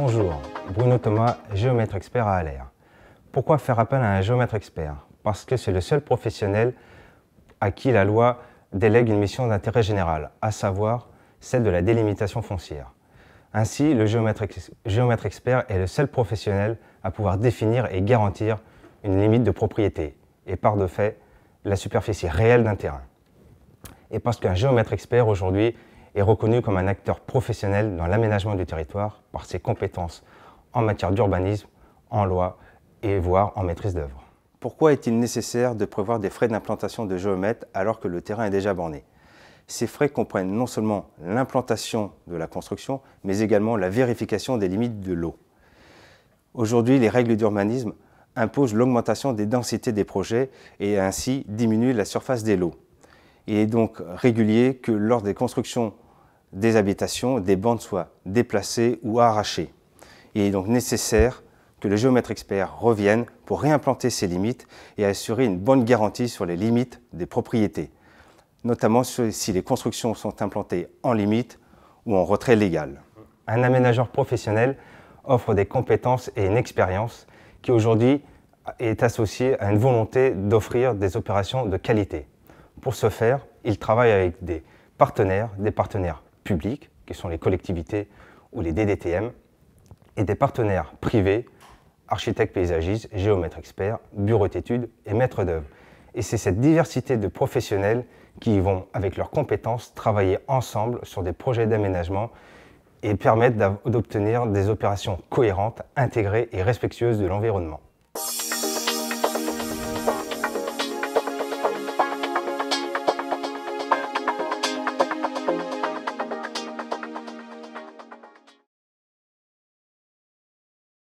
Bonjour, Bruno Thomas, géomètre expert à Allaire. Pourquoi faire appel à un géomètre expert Parce que c'est le seul professionnel à qui la loi délègue une mission d'intérêt général, à savoir celle de la délimitation foncière. Ainsi, le géomètre, géomètre expert est le seul professionnel à pouvoir définir et garantir une limite de propriété et par de fait la superficie réelle d'un terrain. Et parce qu'un géomètre expert aujourd'hui est reconnu comme un acteur professionnel dans l'aménagement du territoire par ses compétences en matière d'urbanisme, en loi et voire en maîtrise d'œuvre. Pourquoi est-il nécessaire de prévoir des frais d'implantation de géomètres alors que le terrain est déjà borné Ces frais comprennent non seulement l'implantation de la construction, mais également la vérification des limites de l'eau. Aujourd'hui, les règles d'urbanisme imposent l'augmentation des densités des projets et ainsi diminuent la surface des lots. Il est donc régulier que lors des constructions des habitations, des bandes soient déplacées ou arrachées. Il est donc nécessaire que le géomètre expert revienne pour réimplanter ces limites et assurer une bonne garantie sur les limites des propriétés, notamment si les constructions sont implantées en limite ou en retrait légal. Un aménageur professionnel offre des compétences et une expérience qui aujourd'hui est associée à une volonté d'offrir des opérations de qualité. Pour ce faire, il travaille avec des partenaires, des partenaires publics, qui sont les collectivités ou les DDTM, et des partenaires privés, architectes paysagistes, géomètres experts, bureaux d'études et maîtres d'œuvre. Et c'est cette diversité de professionnels qui vont, avec leurs compétences, travailler ensemble sur des projets d'aménagement et permettre d'obtenir des opérations cohérentes, intégrées et respectueuses de l'environnement.